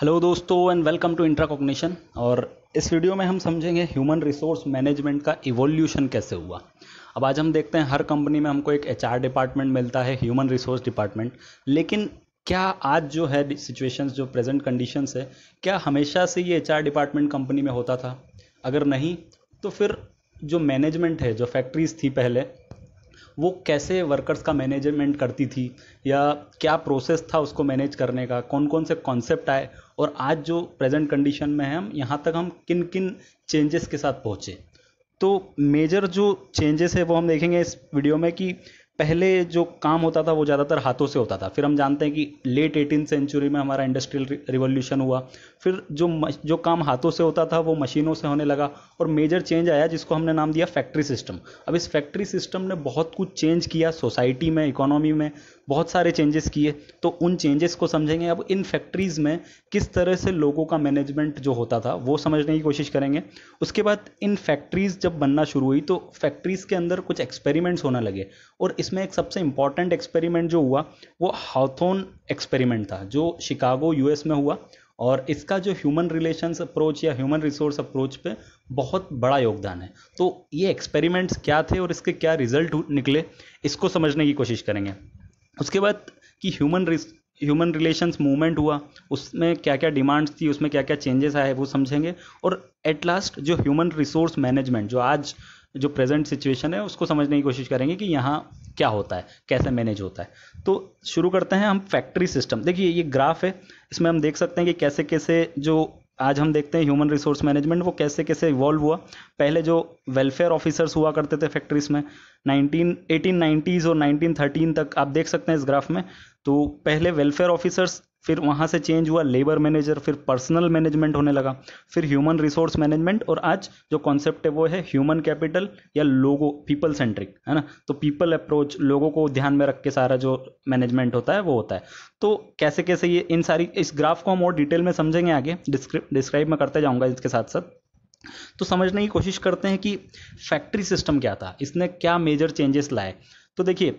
hello दोस्तों and welcome to Intra Cognition और इस वीडियो में हम समझेंगे ह्यूमन रिसोर्स मैनेजमेंट का इवोल्यूशन कैसे हुआ अब आज हम देखते हैं हर कंपनी में हमको एक एचआर डिपार्टमेंट मिलता है ह्यूमन रिसोर्स डिपार्टमेंट लेकिन क्या आज जो है सिचुएशंस जो प्रेजेंट कंडीशंस है क्या हमेशा से ये एच डिपार्टमेंट कंपनी में होता था अगर नहीं तो फिर जो मैनेजमेंट है जो फैक्ट्रीज थी पहले वो कैसे वर्कर्स का मैनेजमेंट करती थी या क्या प्रोसेस था उसको मैनेज करने का कौन कौन से कॉन्सेप्ट आए और आज जो प्रेजेंट कंडीशन में है हम यहाँ तक हम किन किन चेंजेस के साथ पहुँचे तो मेजर जो चेंजेस है वो हम देखेंगे इस वीडियो में कि पहले जो काम होता था वो ज़्यादातर हाथों से होता था फिर हम जानते हैं कि लेट एटीन सेंचुरी में हमारा इंडस्ट्रियल रिवोल्यूशन हुआ फिर जो जो काम हाथों से होता था वो मशीनों से होने लगा और मेजर चेंज आया जिसको हमने नाम दिया फैक्ट्री सिस्टम अब इस फैक्ट्री सिस्टम ने बहुत कुछ चेंज किया सोसाइटी में इकोनॉमी में बहुत सारे चेंजेस किए तो उन चेंजेस को समझेंगे अब इन फैक्ट्रीज़ में किस तरह से लोगों का मैनेजमेंट जो होता था वो समझने की कोशिश करेंगे उसके बाद इन फैक्ट्रीज़ जब बनना शुरू हुई तो फैक्ट्रीज़ के अंदर कुछ एक्सपेरिमेंट्स होने लगे और इसमें एक सबसे इम्पॉर्टेंट एक्सपेरिमेंट जो हुआ वो हाथोन एक्सपेरिमेंट था जो शिकागो यूएस में हुआ और इसका जो ह्यूमन रिलेशंस अप्रोच या ह्यूमन रिसोर्स अप्रोच पे बहुत बड़ा योगदान है तो ये एक्सपेरिमेंट्स क्या थे और इसके क्या रिजल्ट निकले इसको समझने की कोशिश करेंगे उसके बाद कि ह्यूमन ह्यूमन रिलेशंस मूवमेंट हुआ उसमें क्या क्या डिमांड्स थी उसमें क्या क्या चेंजेस आए वो समझेंगे और एट लास्ट जो ह्यूमन रिसोर्स मैनेजमेंट जो आज जो प्रेजेंट सिचुएशन है उसको समझने की कोशिश करेंगे कि यहाँ क्या होता है कैसे मैनेज होता है तो शुरू करते हैं हम फैक्ट्री सिस्टम देखिए ये ग्राफ है इसमें हम देख सकते हैं कि कैसे कैसे जो आज हम देखते हैं ह्यूमन रिसोर्स मैनेजमेंट वो कैसे कैसे इवॉल्व हुआ पहले जो वेलफेयर ऑफिसर्स हुआ करते थे फैक्ट्रीज में नाइनटीन एटीन और नाइनटीन तक आप देख सकते हैं इस ग्राफ में तो पहले वेलफेयर ऑफिसर्स फिर वहाँ से चेंज हुआ लेबर मैनेजर फिर पर्सनल मैनेजमेंट होने लगा फिर ह्यूमन रिसोर्स मैनेजमेंट और आज जो कॉन्सेप्ट है वो है ह्यूमन कैपिटल या लोगो पीपल सेंट्रिक है ना तो पीपल अप्रोच लोगों को ध्यान में रख के सारा जो मैनेजमेंट होता है वो होता है तो कैसे कैसे ये इन सारी इस ग्राफ को हम और डिटेल में समझेंगे आगे डिस्क्राइब मैं करता जाऊँगा इसके साथ साथ तो समझने की कोशिश करते हैं कि फैक्ट्री सिस्टम क्या था इसने क्या मेजर चेंजेस लाए तो देखिए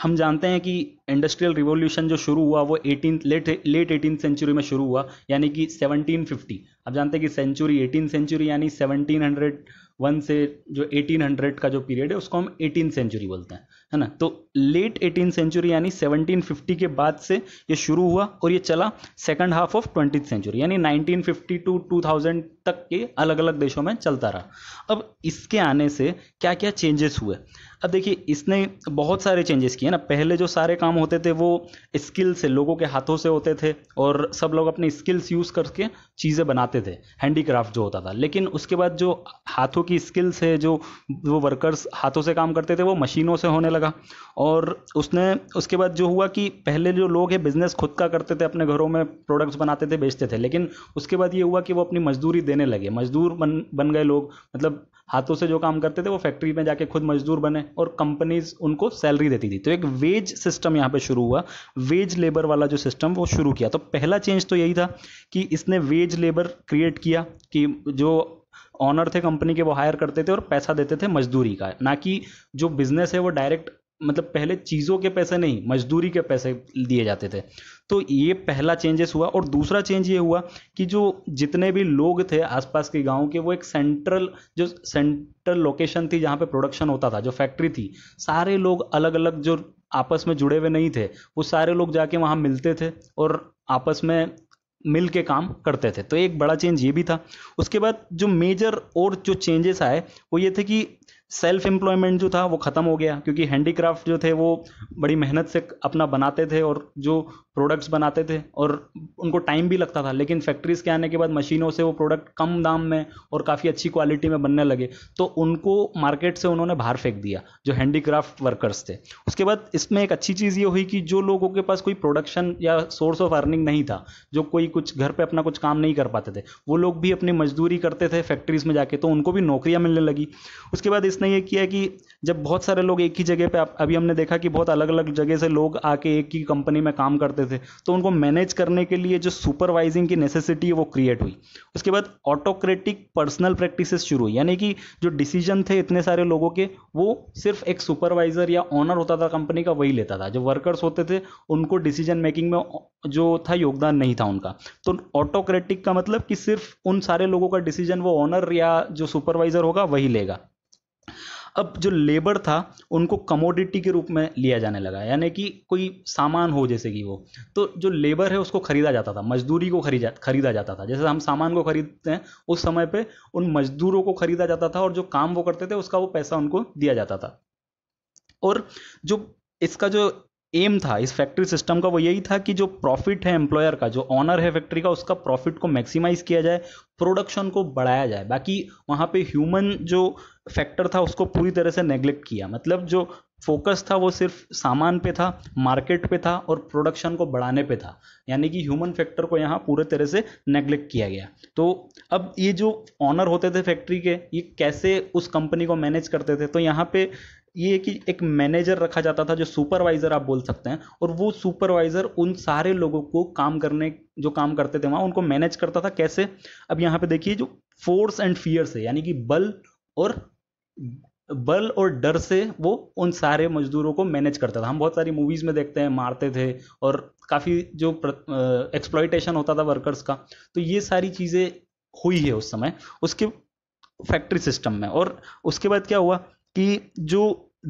हम जानते हैं कि इंडस्ट्रियल रिवॉल्यूशन जो शुरू हुआ वो eighteen late late eighteen century में शुरू हुआ यानी कि 1750 आप जानते हैं कि सेंचुरी एटीन सेंचुरी यानी 1701 से जो 1800 का जो पीरियड है उसको हम एटीन सेंचुरी बोलते हैं है ना तो लेट एटीन सेंचुरी यानी 1750 के बाद से ये शुरू हुआ और ये चला second half of twenty century यानी 1950 टू 2000 तक के अलग अलग देशों में चलता रहा अब इसके आने से क्या क्या चेंजेस हुए अब देखिए इसने बहुत सारे चेंजेस किए ना पहले जो सारे काम होते थे वो स्किल से लोगों के हाथों से होते थे और सब लोग अपने स्किल्स यूज़ करके चीज़ें बनाते थे हैंडीक्राफ्ट जो होता था लेकिन उसके बाद जो हाथों की स्किल्स है जो वो वर्कर्स हाथों से काम करते थे वो मशीनों से होने लगा लगा और उसने उसके बाद जो हुआ कि पहले जो लोग हैं बिज़नेस खुद का करते थे अपने घरों में प्रोडक्ट्स बनाते थे बेचते थे लेकिन उसके बाद ये हुआ कि वो अपनी मजदूरी देने लगे मजदूर बन बन गए लोग मतलब हाथों से जो काम करते थे वो फैक्ट्री में जाके खुद मजदूर बने और कंपनीज उनको सैलरी देती थी तो एक वेज सिस्टम यहाँ पे शुरू हुआ वेज लेबर वाला जो सिस्टम वो शुरू किया तो पहला चेंज तो यही था कि इसने वेज लेबर क्रिएट किया कि जो ऑनर थे कंपनी के वो हायर करते थे और पैसा देते थे मजदूरी का ना कि जो बिजनेस है वो डायरेक्ट मतलब पहले चीज़ों के पैसे नहीं मजदूरी के पैसे दिए जाते थे तो ये पहला चेंजेस हुआ और दूसरा चेंज ये हुआ कि जो जितने भी लोग थे आसपास के गांव के वो एक सेंट्रल जो सेंट्रल लोकेशन थी जहाँ पे प्रोडक्शन होता था जो फैक्ट्री थी सारे लोग अलग अलग जो आपस में जुड़े हुए नहीं थे वो सारे लोग जाके वहाँ मिलते थे और आपस में मिल के काम करते थे तो एक बड़ा चेंज ये भी था उसके बाद जो मेजर और जो चेंजेस आए वो ये थे कि सेल्फ एम्प्लॉयमेंट जो था वो ख़त्म हो गया क्योंकि हैंडीक्राफ्ट जो थे वो बड़ी मेहनत से अपना बनाते थे और जो प्रोडक्ट्स बनाते थे और उनको टाइम भी लगता था लेकिन फैक्ट्रीज़ के आने के बाद मशीनों से वो प्रोडक्ट कम दाम में और काफ़ी अच्छी क्वालिटी में बनने लगे तो उनको मार्केट से उन्होंने बाहर फेंक दिया जो हैंडीक्राफ्ट वर्कर्स थे उसके बाद इसमें एक अच्छी चीज़ ये हुई कि जो लोगों के पास कोई प्रोडक्शन या सोर्स ऑफ अर्निंग नहीं था जो कोई कुछ घर पर अपना कुछ काम नहीं कर पाते थे वो लोग भी अपनी मजदूरी करते थे फैक्ट्रीज़ में जाके तो उनको भी नौकरियाँ मिलने लगी उसके बाद इस इसने ये किया कि जब बहुत सारे लोग एक ही जगह पे अभी हमने देखा कि बहुत अलग अलग जगह से लोग आके एक ही कंपनी में काम करते थे तो उनको मैनेज करने के लिए जो सुपरवाइजिंग की नेसेसिटी है वो क्रिएट हुई उसके बाद ऑटोक्रेटिक पर्सनल प्रैक्टिसेस शुरू हुई यानी कि जो डिसीजन थे इतने सारे लोगों के वो सिर्फ एक सुपरवाइजर या ऑनर होता था कंपनी का वही लेता था जो वर्कर्स होते थे उनको डिसीजन मेकिंग में जो था योगदान नहीं था उनका तो ऑटोक्रेटिक का मतलब कि सिर्फ उन सारे लोगों का डिसीजन वो ऑनर या जो सुपरवाइजर होगा वही लेगा अब जो लेबर था उनको कमोडिटी के रूप में लिया जाने लगा यानी कि कोई सामान हो जैसे कि वो तो जो लेबर है उसको खरीदा जाता था मजदूरी को खरीदा खरीदा जाता था जैसे हम सामान को खरीदते हैं उस समय पर उन मजदूरों को खरीदा जाता था और जो काम वो करते थे उसका वो पैसा उनको दिया जाता था और जो इसका जो एम था इस फैक्ट्री सिस्टम का वो यही था कि जो प्रॉफिट है एम्प्लॉयर का जो ऑनर है फैक्ट्री का उसका प्रॉफिट को मैक्सिमाइज किया जाए प्रोडक्शन को बढ़ाया जाए बाकी वहाँ पे ह्यूमन जो फैक्टर था उसको पूरी तरह से नेग्लेक्ट किया मतलब जो फोकस था वो सिर्फ सामान पे था मार्केट पे था और प्रोडक्शन को बढ़ाने पे था यानी कि ह्यूमन फैक्टर को यहाँ पूरे तरह से नेग्लेक्ट किया गया तो अब ये जो ऑनर होते थे फैक्ट्री के ये कैसे उस कंपनी को मैनेज करते थे तो यहाँ पे ये कि एक मैनेजर रखा जाता था जो सुपरवाइज़र आप बोल सकते हैं और वो सुपरवाइज़र उन सारे लोगों को काम करने जो काम करते थे वहां उनको मैनेज करता था कैसे अब यहाँ पे देखिए जो फोर्स एंड फियर से यानी कि बल और बल और डर से वो उन सारे मजदूरों को मैनेज करता था हम बहुत सारी मूवीज़ में देखते हैं मारते थे और काफ़ी जो एक्सप्लॉयटेशन होता था वर्कर्स का तो ये सारी चीज़ें हुई है उस समय उसके फैक्ट्री सिस्टम में और उसके बाद क्या हुआ कि जो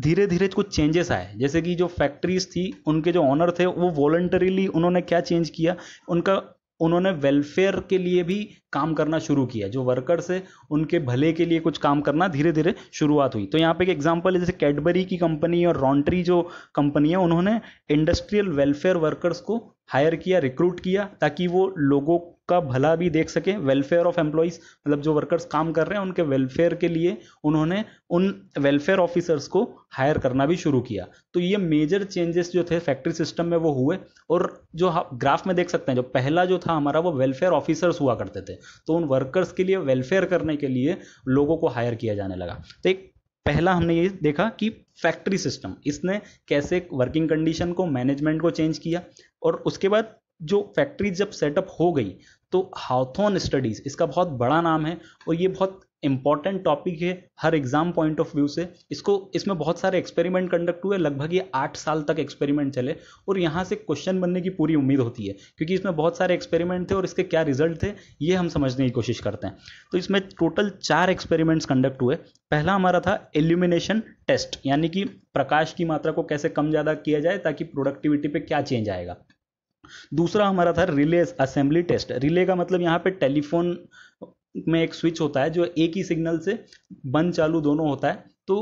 धीरे धीरे कुछ चेंजेस आए जैसे कि जो फैक्ट्रीज थी उनके जो ऑनर थे वो वॉलंटरीली उन्होंने क्या चेंज किया उनका उन्होंने वेलफेयर के लिए भी काम करना शुरू किया जो वर्कर्स है उनके भले के लिए कुछ काम करना धीरे धीरे शुरुआत हुई तो यहाँ पे एक एग्जांपल है जैसे कैडबरी की कंपनी और रॉन्ट्री जो कंपनी है उन्होंने इंडस्ट्रियल वेलफेयर वर्कर्स को हायर किया रिक्रूट किया ताकि वो लोगों उसका भला भी देख सकें वेलफेयर ऑफ एम्प्लॉयज़ मतलब जो वर्कर्स काम कर रहे हैं उनके वेलफेयर के लिए उन्होंने उन वेलफेयर ऑफिसर्स को हायर करना भी शुरू किया तो ये मेजर चेंजेस जो थे फैक्ट्री सिस्टम में वो हुए और जो हाँ, ग्राफ में देख सकते हैं जो पहला जो था हमारा वो वेलफेयर ऑफिसर्स हुआ करते थे तो उन वर्कर्स के लिए वेलफेयर करने के लिए लोगों को हायर किया जाने लगा तो एक पहला हमने ये देखा कि फैक्ट्री सिस्टम इसने कैसे वर्किंग कंडीशन को मैनेजमेंट को चेंज किया और उसके बाद जो फैक्ट्री जब सेटअप हो गई तो हाउथोन स्टडीज़ इसका बहुत बड़ा नाम है और ये बहुत इंपॉर्टेंट टॉपिक है हर एग्जाम पॉइंट ऑफ व्यू से इसको इसमें बहुत सारे एक्सपेरिमेंट कंडक्ट हुए लगभग ये आठ साल तक एक्सपेरिमेंट चले और यहाँ से क्वेश्चन बनने की पूरी उम्मीद होती है क्योंकि इसमें बहुत सारे एक्सपेरिमेंट थे और इसके क्या रिजल्ट थे ये हम समझने की कोशिश करते हैं तो इसमें टोटल चार एक्सपेरिमेंट्स कंडक्ट हुए पहला हमारा था एल्यूमिनेशन टेस्ट यानी कि प्रकाश की मात्रा को कैसे कम ज़्यादा किया जाए ताकि प्रोडक्टिविटी पर क्या चेंज आएगा दूसरा हमारा था रिले असेंबली टेस्ट रिले का मतलब यहाँ पे टेलीफोन में एक स्विच होता है जो एक ही सिग्नल से बंद चालू दोनों होता है तो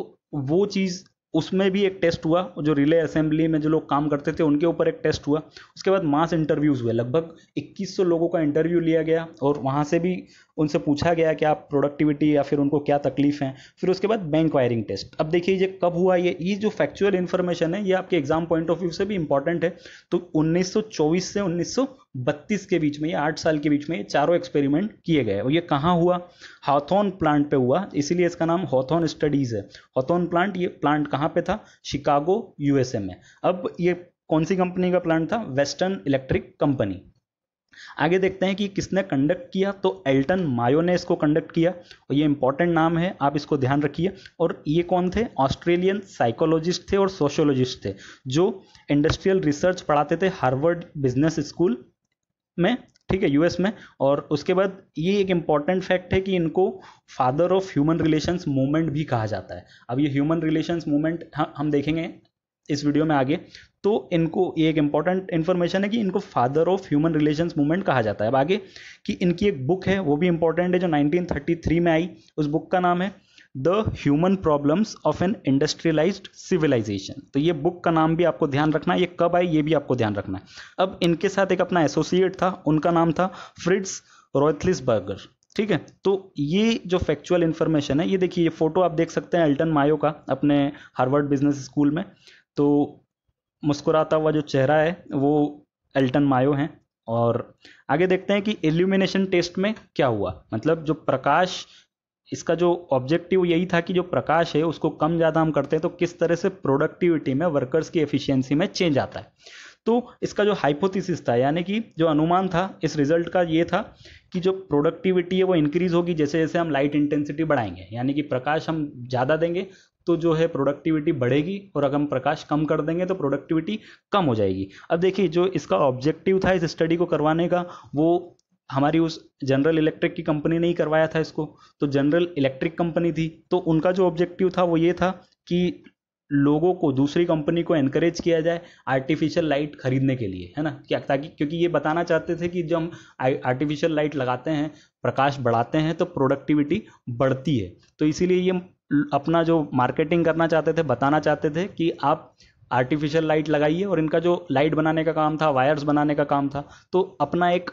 वो चीज़ उसमें भी एक टेस्ट हुआ जो रिले असेंबली में जो लोग काम करते थे उनके ऊपर एक टेस्ट हुआ उसके बाद मास इंटरव्यूज़ हुए लगभग 2100 लोगों का इंटरव्यू लिया गया और वहाँ से भी उनसे पूछा गया कि आप प्रोडक्टिविटी या फिर उनको क्या तकलीफ है फिर उसके बाद बैंक वायरिंग टेस्ट अब देखिए ये कब हुआ ये ये जो फैक्चुअल इन्फॉर्मेशन है ये आपके एग्जाम पॉइंट ऑफ व्यू से भी इंपॉर्टेंट है तो 1924 से 1932 के बीच में ये आठ साल के बीच में ये चारों एक्सपेरिमेंट किए गए और ये कहाँ हुआ हॉथोन प्लांट पे हुआ इसीलिए इसका नाम हॉथोन स्टडीज़ है हॉथोन प्लांट ये प्लांट कहाँ पे था शिकागो यूएसए में अब ये कौन सी कंपनी का प्लांट था वेस्टर्न इलेक्ट्रिक कंपनी आगे देखते हैं कि किसने कंडक्ट किया तो एल्टन मायो ने इसको कंडक्ट किया और ये इंपॉर्टेंट नाम है आप इसको ध्यान रखिए और ये कौन थे ऑस्ट्रेलियन साइकोलॉजिस्ट थे और सोशोलॉजिस्ट थे जो इंडस्ट्रियल रिसर्च पढ़ाते थे हार्वर्ड बिजनेस स्कूल में ठीक है यूएस में और उसके बाद ये एक इंपॉर्टेंट फैक्ट है कि इनको father of human relations movement भी कहा जाता है अब ये ह्यूमन रिलेशंस मूवमेंट हम देखेंगे इस वीडियो में आगे तो इनको ये एक इंपॉर्टेंट इन्फॉर्मेशन है कि इनको father of human relations movement कहा जाता है अब आगे कि इनकी एक बुक है वो भी इंपॉर्टेंट है जो 1933 में आई उस बुक का नाम है the human problems of an industrialise civilisation तो ये बुक का नाम भी आपको ध्यान रखना है ये कब आई ये भी आपको ध्यान रखना है अब इनके साथ एक अपना एसोसिएट था उनका नाम था फ्रिड्स रॉयथलिस बर्गर ठीक है तो ये जो फैक्चुअल इन्फॉर्मेशन है ये देखिए ये फोटो आप देख सकते हैं एल्टन मायो का अपने हार्वर्ड बिजनेस स्कूल में तो मुस्कुराता हुआ जो चेहरा है वो एल्टन मायो हैं और आगे देखते हैं कि एल्यूमिनेशन टेस्ट में क्या हुआ मतलब जो प्रकाश इसका जो ऑब्जेक्टिव यही था कि जो प्रकाश है उसको कम ज़्यादा हम करते हैं तो किस तरह से प्रोडक्टिविटी में वर्कर्स की एफिशिएंसी में चेंज आता है तो इसका जो हाइपोथेसिस था यानी कि जो अनुमान था इस रिजल्ट का ये था कि जो प्रोडक्टिविटी है वो इंक्रीज़ होगी जैसे जैसे हम लाइट इंटेंसिटी बढ़ाएंगे यानी कि प्रकाश हम ज़्यादा देंगे तो जो है प्रोडक्टिविटी बढ़ेगी और अगर हम प्रकाश कम कर देंगे तो प्रोडक्टिविटी कम हो जाएगी अब देखिए जो इसका ऑब्जेक्टिव था इस स्टडी को करवाने का वो हमारी उस जनरल इलेक्ट्रिक की कंपनी ने ही करवाया था इसको तो जनरल इलेक्ट्रिक कंपनी थी तो उनका जो ऑब्जेक्टिव था वो ये था कि लोगों को दूसरी कंपनी को एनकरेज किया जाए आर्टिफिशियल लाइट खरीदने के लिए है ना क्या ताकि क्योंकि ये बताना चाहते थे कि जब हम आर्टिफिशियल लाइट लगाते हैं प्रकाश बढ़ाते हैं तो प्रोडक्टिविटी बढ़ती है तो इसीलिए ये अपना जो मार्केटिंग करना चाहते थे बताना चाहते थे कि आप आर्टिफिशियल लाइट लगाइए और इनका जो लाइट बनाने का काम था वायर्स बनाने का काम था तो अपना एक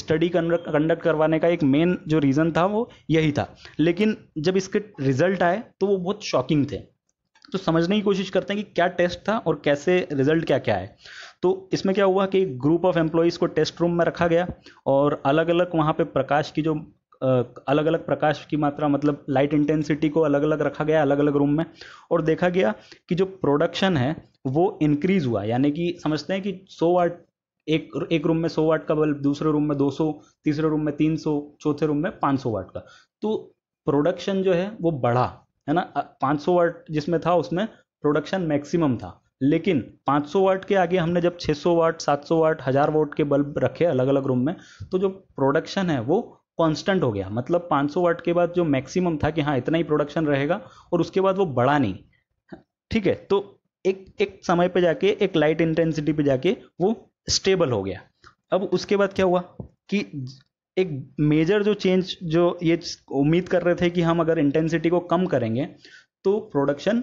स्टडी कंडक्ट करवाने का एक मेन जो रीज़न था वो यही था लेकिन जब इसके रिजल्ट आए तो वो बहुत शॉकिंग थे तो समझने की कोशिश करते हैं कि क्या टेस्ट था और कैसे रिजल्ट क्या क्या है तो इसमें क्या हुआ कि ग्रुप ऑफ एम्प्लॉयज़ को टेस्ट रूम में रखा गया और अलग अलग वहाँ पे प्रकाश की जो अलग अलग प्रकाश की मात्रा मतलब लाइट इंटेंसिटी को अलग अलग रखा गया अलग अलग रूम में और देखा गया कि जो प्रोडक्शन है वो इंक्रीज़ हुआ यानी कि समझते हैं कि 100 वाट एक एक रूम में 100 वाट का बल्ब दूसरे रूम में 200 तीसरे रूम में 300 चौथे रूम में 500 वाट का तो प्रोडक्शन जो है वो बढ़ा है ना 500 वाट जिसमें था उसमें प्रोडक्शन मैक्सिमम था लेकिन 500 वाट के आगे हमने जब 600 वाट 700 वाट 1000 वाट के बल्ब रखे अलग अलग रूम में तो जो प्रोडक्शन है वो कांस्टेंट हो गया मतलब 500 वाट के बाद जो मैक्सिमम था कि हाँ इतना ही प्रोडक्शन रहेगा और उसके बाद वो बढ़ा नहीं ठीक है तो एक एक समय पे जाके एक लाइट इंटेंसिटी पे जाके वो स्टेबल हो गया अब उसके बाद क्या हुआ कि एक मेजर जो चेंज जो ये उम्मीद कर रहे थे कि हम अगर इंटेंसिटी को कम करेंगे तो प्रोडक्शन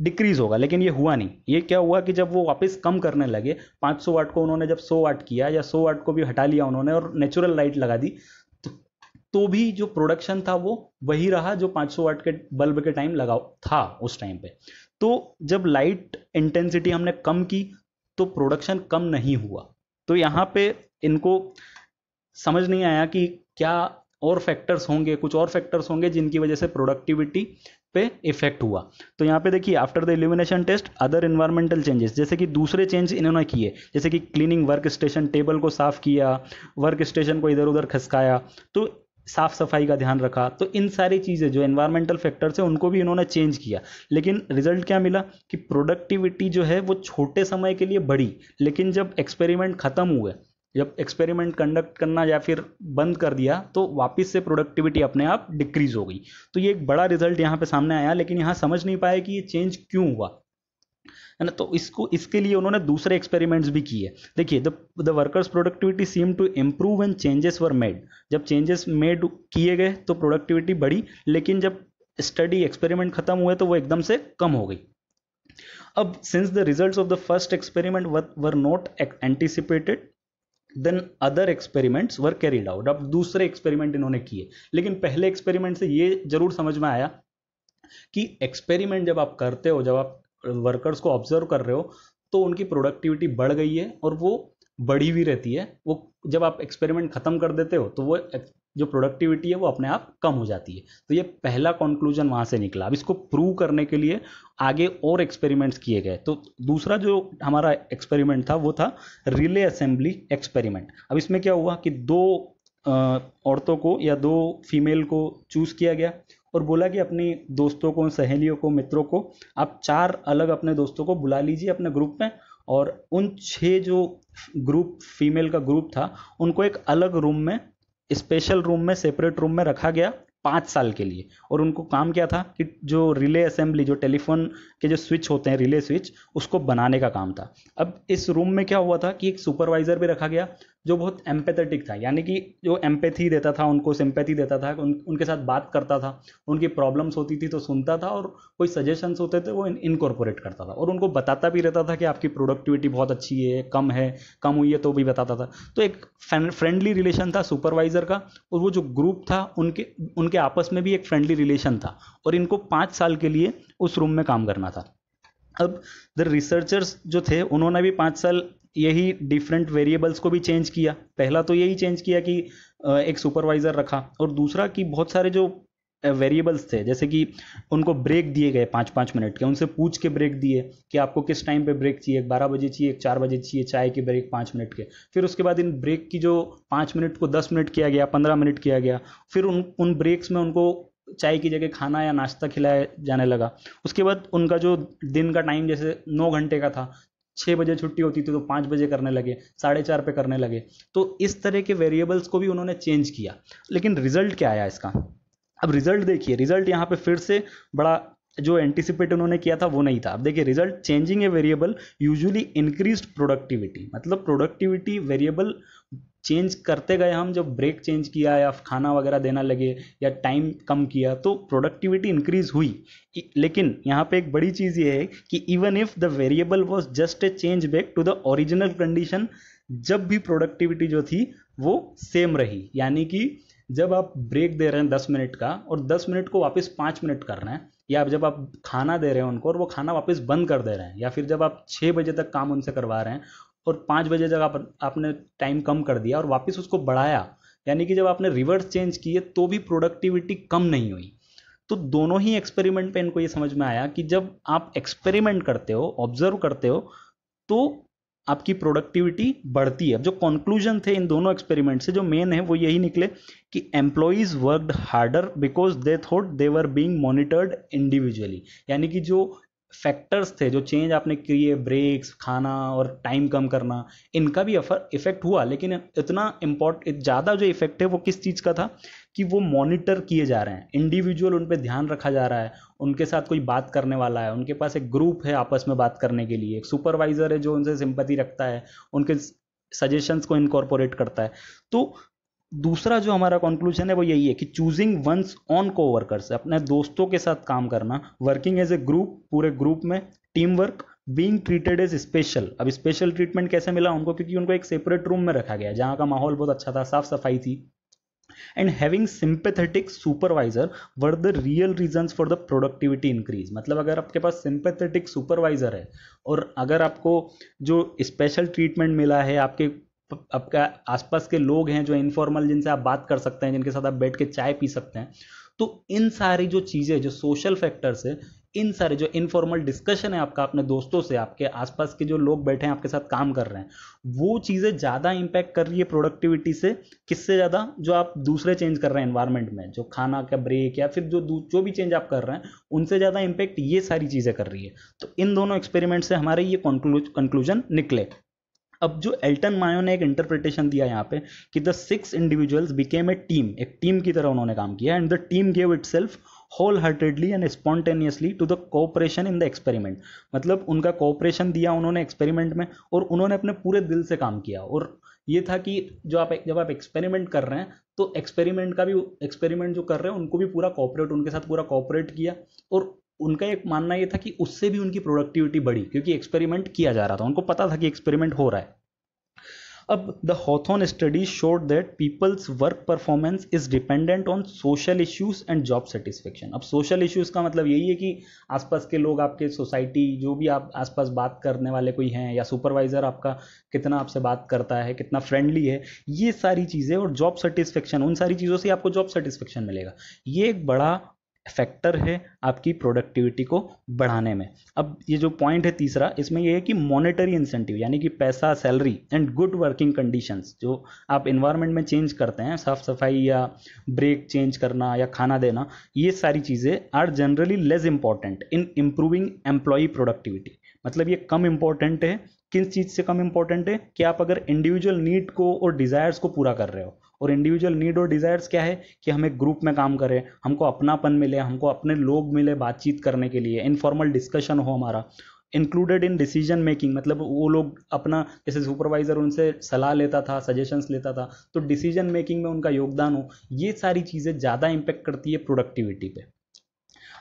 डिक्रीज होगा लेकिन ये हुआ नहीं ये क्या हुआ कि जब वो वापस कम करने लगे 500 वाट को उन्होंने जब 100 वाट किया या 100 वाट को भी हटा लिया उन्होंने और नेचुरल लाइट लगा दी तो भी जो प्रोडक्शन था वो वही रहा जो 500 वाट के बल्ब के टाइम लगा था उस टाइम पे तो जब लाइट इंटेंसिटी हमने कम की तो प्रोडक्शन कम नहीं हुआ तो यहाँ पे इनको समझ नहीं आया कि क्या और फैक्टर्स होंगे कुछ और फैक्टर्स होंगे जिनकी वजह से प्रोडक्टिविटी पे इफेक्ट हुआ तो यहाँ पे देखिए after the illumination test other environmental changes जैसे कि दूसरे चेंज इन्होंने किए जैसे कि क्लीनिंग वर्क स्टेशन टेबल को साफ किया वर्क स्टेशन को इधर उधर खसकाया तो साफ़ सफाई का ध्यान रखा तो इन सारी चीज़ें जो एनवायरमेंटल फैक्टर्स हैं उनको भी इन्होंने चेंज किया लेकिन रिजल्ट क्या मिला कि प्रोडक्टिविटी जो है वो छोटे समय के लिए बढ़ी लेकिन जब एक्सपेरिमेंट ख़त्म हुए जब एक्सपेरिमेंट कंडक्ट करना या फिर बंद कर दिया तो वापस से प्रोडक्टिविटी अपने आप डिक्रीज़ हो गई तो ये एक बड़ा रिजल्ट यहाँ पे सामने आया लेकिन यहाँ समझ नहीं पाया कि ये चेंज क्यों हुआ है ना तो इसको इसके लिए उन्होंने दूसरे एक्सपेरिमेंट्स भी किए देखिए the the workers productivity seem to improve and changes were made जब चेंजेस मेड किए गए तो प्रोडक्टिविटी बढ़ी लेकिन जब स्टडी एक्सपेरिमेंट खत्म हुए तो वो एकदम से कम हो गई अब since the result of the first experiment were not anticipated then other experiments were carried out अब दूसरे एक्सपेरिमेंट इन्होंने किए लेकिन पहले एक्सपेरिमेंट से ये जरूर समझ में आया कि एक्सपेरिमेंट जब आप करते हो जब आप वर्कर्स को ऑब्जर्व कर रहे हो तो उनकी प्रोडक्टिविटी बढ़ गई है और वो बढ़ी हुई रहती है वो जब आप एक्सपेरिमेंट ख़त्म कर देते हो तो वो जो प्रोडक्टिविटी है वो अपने आप कम हो जाती है तो ये पहला कंक्लूजन वहाँ से निकला अब इसको प्रूव करने के लिए आगे और एक्सपेरिमेंट्स किए गए तो दूसरा जो हमारा एक्सपेरिमेंट था वो था रिले असेंबली एक्सपेरिमेंट अब इसमें क्या हुआ कि दो औरतों को या दो फीमेल को चूज़ किया गया और बोला कि अपनी दोस्तों को सहेलियों को मित्रों को आप चार अलग अपने दोस्तों को बुला लीजिए अपने ग्रुप में और उन छः जो ग्रुप फीमेल का ग्रुप था उनको एक अलग रूम में स्पेशल रूम में सेपरेट रूम में रखा गया पाँच साल के लिए और उनको काम क्या था कि जो रिले असेंबली जो टेलीफोन के जो स्विच होते हैं रिले स्विच उसको बनाने का काम था अब इस रूम में क्या हुआ था कि एक सुपरवाइज़र भी रखा गया जो बहुत एम्पेथेटिक था यानी कि जो एम्पेथी देता था उनको सिंपैथी देता था उन उनके साथ बात करता था उनकी प्रॉब्लम्स होती थी तो सुनता था और कोई सजेशंस होते थे वो इनकॉर्पोरेट करता था और उनको बताता भी रहता था कि आपकी प्रोडक्टिविटी बहुत अच्छी है कम है कम हुई है तो भी बताता था तो एक फ्रेंडली रिलेशन था सुपरवाइज़र का और वो जो ग्रुप था उनके उनके आपस में भी एक फ्रेंडली रिलेशन था और इनको पाँच साल के लिए उस रूम में काम करना था अब द रिसर्चर्स जो थे उन्होंने भी पाँच साल यही डिफरेंट वेरिएबल्स को भी चेंज किया पहला तो यही चेंज किया कि एक सुपरवाइज़र रखा और दूसरा कि बहुत सारे जो वेरिएबल्स थे जैसे कि उनको ब्रेक दिए गए पाँच पाँच मिनट के उनसे पूछ के ब्रेक दिए कि आपको किस टाइम पे ब्रेक चाहिए एक बारह बजे चाहिए एक चार बजे चाहिए चाय के ब्रेक पाँच मिनट के फिर उसके बाद इन ब्रेक की जो पाँच मिनट को दस मिनट किया गया पंद्रह मिनट किया गया फिर उन उन ब्रेक्स में उनको चाय की जगह खाना या नाश्ता खिलाया जाने लगा उसके बाद उनका जो दिन का टाइम जैसे नौ घंटे का था छः बजे छुट्टी होती थी तो पाँच बजे करने लगे साढ़े चार पे करने लगे तो इस तरह के वेरिएबल्स को भी उन्होंने चेंज किया लेकिन रिजल्ट क्या आया इसका अब रिजल्ट देखिए रिजल्ट यहाँ पे फिर से बड़ा जो एंटिसिपेट उन्होंने किया था वो नहीं था अब देखिए result changing a variable usually increase productivity मतलब प्रोडक्टिविटी वेरिएबल चेंज करते गए हम जब ब्रेक चेंज किया या खाना वगैरह देना लगे या टाइम कम किया तो प्रोडक्टिविटी इंक्रीज हुई लेकिन यहाँ पे एक बड़ी चीज़ ये है कि even if the variable was just a change back to the original condition जब भी प्रोडक्टिविटी जो थी वो सेम रही यानी कि जब आप ब्रेक दे रहे हैं दस मिनट का और दस मिनट को वापस पाँच मिनट कर रहे हैं या जब आप खाना दे रहे हैं उनको और वो खाना वापस बंद कर दे रहे हैं या फिर जब आप छः बजे तक काम उनसे करवा रहे हैं और पाँच बजे जब आप आपने टाइम कम कर दिया और वापस उसको बढ़ाया यानी कि जब आपने रिवर्स चेंज किए तो भी प्रोडक्टिविटी कम नहीं हुई तो दोनों ही एक्सपेरिमेंट पे इनको ये समझ में आया कि जब आप एक्सपेरिमेंट करते हो ऑब्जर्व करते हो तो आपकी प्रोडक्टिविटी बढ़ती है जो कंक्लूजन थे इन दोनों एक्सपेरिमेंट से जो मेन है वो यही निकले कि employees worked harder because they thought they were being monitored individually यानी कि जो फैक्टर्स थे जो चेंज आपने किए ब्रेक्स खाना और टाइम कम करना इनका भी इफेक्ट हुआ लेकिन इतना इम्पोर्ट ज़्यादा जो इफेक्ट है वो किस चीज़ का था कि वो मॉनिटर किए जा रहे हैं इंडिविजुअल उन पर ध्यान रखा जा रहा है उनके साथ कोई बात करने वाला है उनके पास एक ग्रुप है आपस में बात करने के लिए एक सुपरवाइज़र है जो उनसे सिंपति रखता है उनके सजेशंस को इनकॉर्पोरेट करता है तो दूसरा जो हमारा कंक्लूजन है वो यही है कि choosing one's own co-workers अपने दोस्तों के साथ काम करना वर्किंग एज ए ग्रुप पूरे ग्रुप में teamwork being treated as special अब स्पेशल ट्रीटमेंट कैसे मिला उनको क्योंकि उनको एक सेपरेट रूम में रखा गया जहाँ का माहौल बहुत अच्छा था साफ सफाई थी and having sympathetic supervisor were the real reason for the productivity increase मतलब अगर आपके पास सिंपेथेटिक सुपरवाइजर है और अगर आपको जो स्पेशल ट्रीटमेंट मिला है आपके आपका आसपास के लोग हैं जो इनफॉर्मल जिनसे आप बात कर सकते हैं जिनके साथ आप बैठ के चाय पी सकते हैं तो इन सारी जो चीज़ें जो सोशल फैक्टर्स है इन सारे जो इनफॉर्मल डिस्कशन है आपका अपने दोस्तों से आपके आसपास के जो लोग बैठे हैं आपके साथ काम कर रहे हैं वो चीज़ें ज़्यादा इंपैक्ट कर रही है प्रोडक्टिविटी से किससे ज़्यादा जो आप दूसरे चेंज कर रहे हैं इन्वायरमेंट में जो खाना का ब्रेक या फिर जो जो भी चेंज आप कर रहे हैं उनसे ज़्यादा इम्पैक्ट ये सारी चीज़ें कर रही है तो इन दोनों एक्सपेरिमेंट से हमारे ये कंक्लूजन निकले अब जो एल्टन मायो ने एक इंटरप्रिटेशन दिया यहाँ पे कि the six individuals became a team एक टीम की तरह उन्होंने काम किया and the team gave itself wholeheartedly and spontaneously to the cooperation in the experiment मतलब उनका कोऑपरेशन दिया उन्होंने एक्सपेरिमेंट में और उन्होंने अपने पूरे दिल से काम किया और ये था कि जो आप जब आप एक्सपेरिमेंट कर रहे हैं तो एक्सपेरिमेंट का भी एक्सपेरिमेंट जो कर रहे हैं उनको भी पूरा कॉपरेट उनके साथ पूरा कॉपरेट किया और उनका एक मानना ये था कि उससे भी उनकी प्रोडक्टिविटी बढ़ी क्योंकि एक्सपेरिमेंट किया जा रहा था उनको पता था कि एक्सपेरिमेंट हो रहा है अब the Hawthorne study showed that people's work performance is dependent on social issues and job satisfaction अब सोशल इश्यूज का मतलब यही है कि आसपास के लोग आपके सोसाइटी जो भी आप आसपास बात करने वाले कोई हैं या सुपरवाइजर आपका कितना आपसे बात करता है कितना फ्रेंडली है ये सारी चीज़ें और जॉब सेटिस्फेक्शन उन सारी चीज़ों से आपको जॉब सेटिस्फेक्शन मिलेगा ये एक बड़ा फैक्टर है आपकी प्रोडक्टिविटी को बढ़ाने में अब ये जो पॉइंट है तीसरा इसमें ये है कि मॉनेटरी इंसेंटिव यानी कि पैसा salary and good working conditions जो आप इन्वायरमेंट में चेंज करते हैं साफ सफाई या ब्रेक चेंज करना या खाना देना ये सारी चीज़ें are generally less important in improving employee productivity मतलब ये कम इंपॉर्टेंट है किस चीज़ से कम इंपॉर्टेंट है कि आप अगर इंडिविजुअल नीड को और डिज़ायर्स को पूरा कर रहे हो और इंडिविजुअल नीड और डिज़ायर्स क्या है कि हम एक ग्रुप में काम करें हमको अपनापन मिले हमको अपने लोग मिले बातचीत करने के लिए इनफॉर्मल डिस्कशन हो हमारा इंक्लूडेड इन डिसीजन मेकिंग मतलब वो लोग अपना जैसे सुपरवाइजर उनसे सलाह लेता था सजेशंस लेता था तो डिसीजन मेकिंग में उनका योगदान हो ये सारी चीज़ें ज़्यादा इम्पेक्ट करती है प्रोडक्टिविटी पे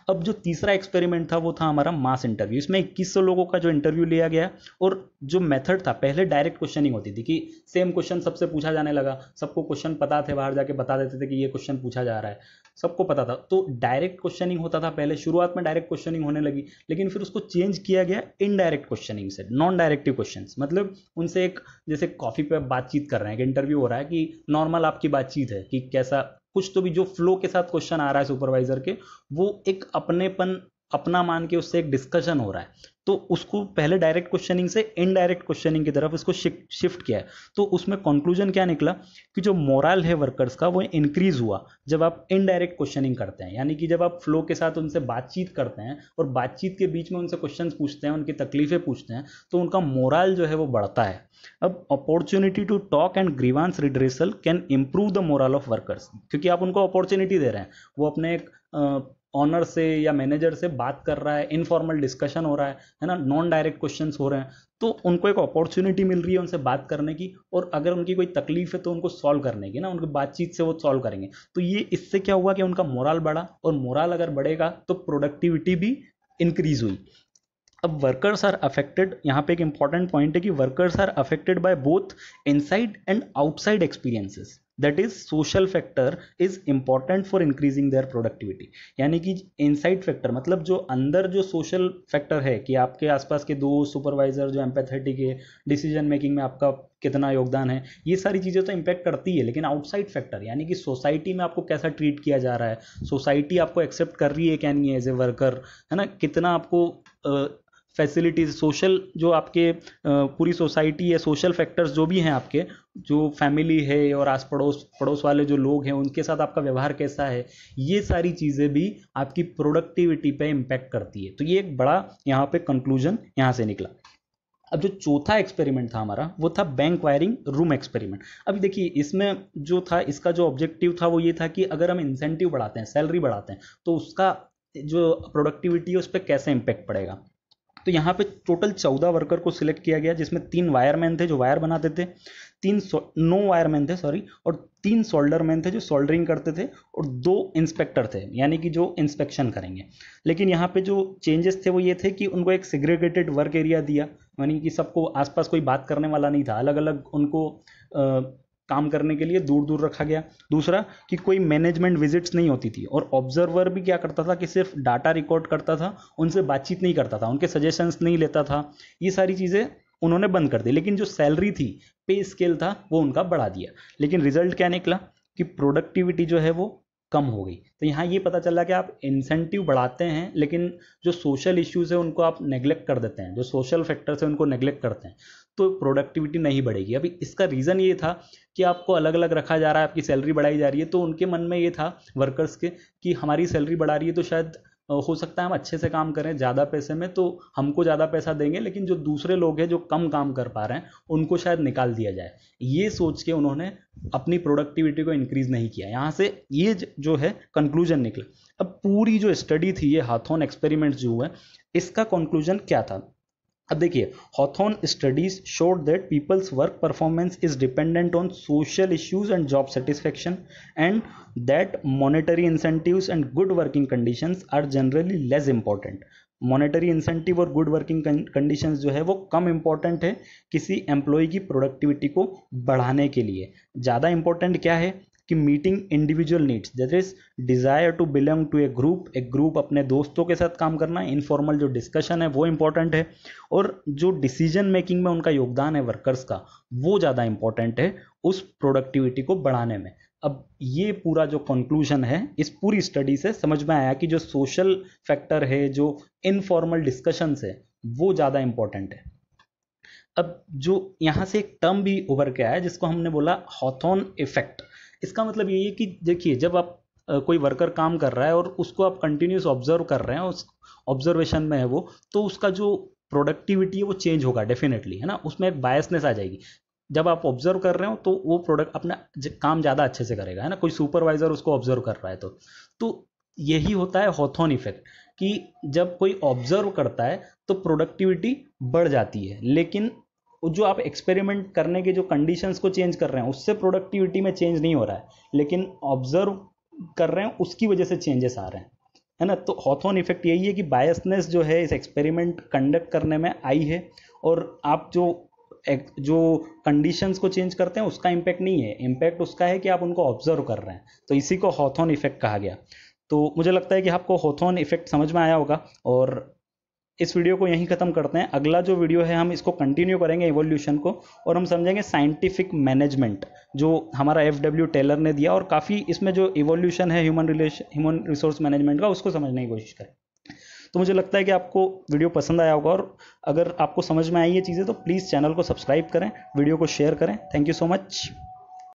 अब जो तीसरा एक्सपेरिमेंट था वो था हमारा मास इंटरव्यू इसमें इक्कीस लोगों का जो इंटरव्यू लिया गया और जो मेथड था पहले डायरेक्ट क्वेश्चनिंग होती थी कि सेम क्वेश्चन सबसे पूछा जाने लगा सबको क्वेश्चन पता थे बाहर जाके बता देते थे कि ये क्वेश्चन पूछा जा रहा है सबको पता था तो डायरेक्ट क्वेश्चनिंग होता था पहले शुरुआत में डायरेक्ट क्वेश्चनिंग होने लगी लेकिन फिर उसको चेंज किया गया इनडायरेक्ट क्वेश्चनिंग से नॉन डायरेक्टिव क्वेश्चन मतलब उनसे एक जैसे कॉफ़ी पे बातचीत कर रहे हैं कि इंटरव्यू हो रहा है कि नॉर्मल आपकी बातचीत है कि कैसा कुछ तो भी जो फ्लो के साथ क्वेश्चन आ रहा है सुपरवाइजर के वो एक अपनेपन अपना मान के उससे एक डिस्कशन हो रहा है तो उसको पहले डायरेक्ट क्वेश्चनिंग से इनडायरेक्ट क्वेश्चनिंग की तरफ इसको शिफ्ट किया है तो उसमें कंक्लूजन क्या निकला कि जो मोरल है वर्कर्स का वो इंक्रीज हुआ जब आप इनडायरेक्ट क्वेश्चनिंग करते हैं यानी कि जब आप फ्लो के साथ उनसे बातचीत करते हैं और बातचीत के बीच में उनसे क्वेश्चन पूछते हैं उनकी तकलीफें पूछते हैं तो उनका मोरल जो है वो बढ़ता है अब opportunity to talk and grievance redressal can improve the morale of workers क्योंकि आप उनको अपॉर्चुनिटी दे रहे हैं वो अपने एक ऑनर से या मैनेजर से बात कर रहा है इनफॉर्मल डिस्कशन हो रहा है है ना नॉन डायरेक्ट क्वेश्चन हो रहे हैं तो उनको एक अपॉर्चुनिटी मिल रही है उनसे बात करने की और अगर उनकी कोई तकलीफ है तो उनको सॉल्व करने की ना उनकी बातचीत से वो सॉल्व करेंगे तो ये इससे क्या हुआ कि उनका मोराल बढ़ा और मोरल अगर बढ़ेगा तो प्रोडक्टिविटी भी इंक्रीज हुई अब वर्कर्स आर अफेक्टेड यहाँ पे एक इंपॉर्टेंट पॉइंट है कि workers are affected by both inside and outside experiences that is social factor is important for increasing their productivity यानी कि इनसाइड फैक्टर मतलब जो अंदर जो सोशल फैक्टर है कि आपके आसपास के दोस्त सुपरवाइजर जो एम्पैथेटिक है डिसीजन मेकिंग में आपका कितना योगदान है ये सारी चीज़ें तो इम्पैक्ट करती है लेकिन आउटसाइड फैक्टर यानी कि सोसाइटी में आपको कैसा ट्रीट किया जा रहा है सोसाइटी आपको एक्सेप्ट कर रही है क्या नहीं है एज ए वर्कर है ना कितना आपको फैसिलिटीज़ सोशल जो आपके पूरी सोसाइटी या सोशल फैक्टर्स जो भी हैं आपके जो फैमिली है और आस पड़ोस पड़ोस वाले जो लोग हैं उनके साथ आपका व्यवहार कैसा है ये सारी चीज़ें भी आपकी प्रोडक्टिविटी पे इम्पैक्ट करती है तो ये एक बड़ा यहाँ पे कंक्लूजन यहाँ से निकला अब जो चौथा एक्सपेरिमेंट था हमारा वो था बैंक वायरिंग रूम एक्सपेरिमेंट अब देखिए इसमें जो था इसका जो ऑब्जेक्टिव था वो ये था कि अगर हम इंसेंटिव बढ़ाते हैं सैलरी बढ़ाते हैं तो उसका जो प्रोडक्टिविटी है उस पर कैसे इम्पैक्ट पड़ेगा तो यहाँ पे टोटल चौदह वर्कर को सिलेक्ट किया गया जिसमें तीन वायरमैन थे जो वायर बनाते थे तीन नो वायरमैन थे सॉरी और तीन सोल्डरमैन थे जो सोल्डरिंग करते थे और दो इंस्पेक्टर थे यानी कि जो इंस्पेक्शन करेंगे लेकिन यहाँ पे जो चेंजेस थे वो ये थे कि उनको एक सिग्रेगेटेड वर्क एरिया दिया यानी कि सबको आसपास कोई बात करने वाला नहीं था अलग अलग उनको काम करने के लिए दूर दूर रखा गया दूसरा कि कोई मैनेजमेंट विजिट्स नहीं होती थी और ऑब्जर्वर भी क्या करता था कि सिर्फ डाटा रिकॉर्ड करता था उनसे बातचीत नहीं करता था उनके सजेशंस नहीं लेता था ये सारी चीज़ें उन्होंने बंद कर दी लेकिन जो सैलरी थी पे स्केल था वो उनका बढ़ा दिया लेकिन रिजल्ट क्या निकला कि प्रोडक्टिविटी जो है वो कम हो गई तो यहाँ ये पता चला कि आप इंसेंटिव बढ़ाते हैं लेकिन जो सोशल इश्यूज है उनको आप नेग्लेक्ट कर देते हैं जो सोशल फैक्टर्स हैं उनको नेग्लेक्ट करते हैं तो प्रोडक्टिविटी नहीं बढ़ेगी अभी इसका रीज़न ये था कि आपको अलग अलग रखा जा रहा है आपकी सैलरी बढ़ाई जा रही है तो उनके मन में ये था वर्कर्स के कि हमारी सैलरी बढ़ा रही है तो शायद हो सकता है हम अच्छे से काम करें ज़्यादा पैसे में तो हमको ज़्यादा पैसा देंगे लेकिन जो दूसरे लोग हैं जो कम काम कर पा रहे हैं उनको शायद निकाल दिया जाए ये सोच के उन्होंने अपनी प्रोडक्टिविटी को इंक्रीज़ नहीं किया यहाँ से ये जो है कंक्लूजन निकला अब पूरी जो स्टडी थी ये हाथों एक्सपेरिमेंट्स जो हुए इसका कंक्लूजन क्या था अब देखिए Hawthorne studies showed that people's work performance is dependent on social issues and job satisfaction and that monetary incentives and good working conditions are generally less important monetary incentive और good working conditions जो है वो कम important है किसी employ की productivity को बढ़ाने के लिए ज़्यादा इंपॉर्टेंट क्या है कि meeting individual needs that is desire to belong to a group एक ग्रुप अपने दोस्तों के साथ काम करना इनफॉर्मल जो डिस्कशन है वो इंपॉर्टेंट है और जो डिसीजन मेकिंग में उनका योगदान है वर्कर्स का वो ज़्यादा इंपॉर्टेंट है उस प्रोडक्टिविटी को बढ़ाने में अब ये पूरा जो कंक्लूजन है इस पूरी स्टडी से समझ में आया कि जो सोशल फैक्टर है जो इनफॉर्मल डिस्कशंस है वो ज़्यादा इंपॉर्टेंट है अब जो यहाँ से एक टर्म भी उभर के आया जिसको हमने बोला हॉथोन इफेक्ट इसका मतलब यही है कि देखिए जब आप कोई वर्कर काम कर रहा है और उसको आप कंटिन्यूस ऑब्जर्व कर रहे हैं उस ऑब्जर्वेशन में है वो तो उसका जो प्रोडक्टिविटी है वो चेंज होगा डेफिनेटली है ना उसमें एक बायसनेस आ जाएगी जब आप ऑब्जर्व कर रहे हो तो वो प्रोडक्ट अपना काम ज़्यादा अच्छे से करेगा है ना कोई सुपरवाइजर उसको ऑब्जर्व कर रहा है तो तो यही होता है हॉथोन इफेक्ट कि जब कोई ऑब्जर्व करता है तो प्रोडक्टिविटी बढ़ जाती है लेकिन जो आप एक्सपेरिमेंट करने के जो कंडीशंस को चेंज कर रहे हैं उससे प्रोडक्टिविटी में चेंज नहीं हो रहा है लेकिन ऑब्जर्व कर रहे हैं उसकी वजह से चेंजेस आ रहे हैं है ना तो हॉथोन इफेक्ट यही है कि बायसनेस जो है इस एक्सपेरिमेंट कंडक्ट करने में आई है और आप जो जो कंडीशंस को चेंज करते हैं उसका इम्पैक्ट नहीं है इम्पैक्ट उसका है कि आप उनको ऑब्जर्व कर रहे हैं तो इसी को हॉथोन इफेक्ट कहा गया तो मुझे लगता है कि आपको हॉथोन इफेक्ट समझ में आया होगा और इस वीडियो को यहीं ख़त्म करते हैं अगला जो वीडियो है हम इसको कंटिन्यू करेंगे इवोल्यूशन को और हम समझेंगे साइंटिफिक मैनेजमेंट जो हमारा एफ डब्ल्यू टेलर ने दिया और काफ़ी इसमें जो इवोल्यूशन है human relation human resource management का उसको समझने की कोशिश करें तो मुझे लगता है कि आपको वीडियो पसंद आया होगा और अगर आपको समझ में आई ये चीज़ें तो प्लीज़ चैनल को सब्सक्राइब करें वीडियो को शेयर करें थैंक यू सो मच